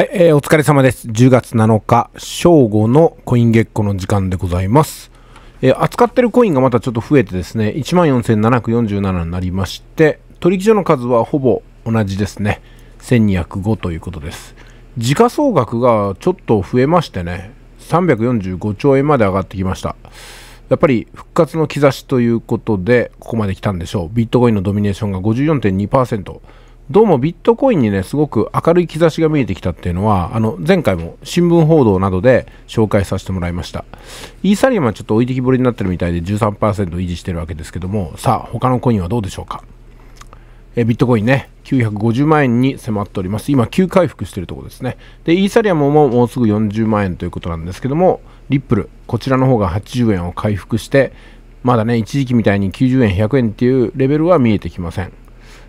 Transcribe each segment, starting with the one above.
はい、えー、お疲れ様です。10月7日、正午のコイン月光の時間でございます。えー、扱ってるコインがまたちょっと増えてですね、14,747になりまして、取引所の数はほぼ同じですね。1205ということです。時価総額がちょっと増えましてね、345兆円まで上がってきました。やっぱり復活の兆しということで、ここまで来たんでしょう。ビットコインのドミネーションが54.2%。どうもビットコインにね、すごく明るい兆しが見えてきたっていうのは、あの、前回も新聞報道などで紹介させてもらいました。イーサリアムはちょっと置いてきぼりになってるみたいで13%維持してるわけですけども、さあ、他のコインはどうでしょうか。えビットコインね、950万円に迫っております。今、急回復してるところですね。で、イーサリアムももうすぐ40万円ということなんですけども、リップル、こちらの方が80円を回復して、まだね、一時期みたいに90円、100円っていうレベルは見えてきません。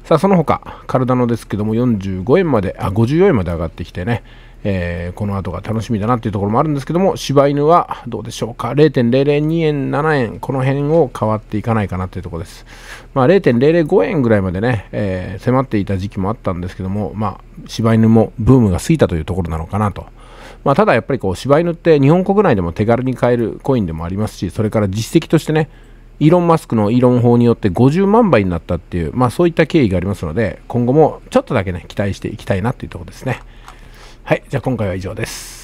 さあその他体のですけども45円まであ54円まで上がってきてね、えー、この後が楽しみだなっていうところもあるんですけども柴犬はどうでしょうか0.002円7円この辺を変わっていかないかなっていうところです、まあ、0.005円ぐらいまでね、えー、迫っていた時期もあったんですけども、まあ、柴犬もブームが過ぎたというところなのかなとまあ、ただやっぱりこう柴犬って日本国内でも手軽に買えるコインでもありますしそれから実績としてねイーロン・マスクのイーロン法によって50万倍になったっていう、まあ、そういった経緯がありますので今後もちょっとだけね期待していきたいなというところですねはいじゃあ今回は以上です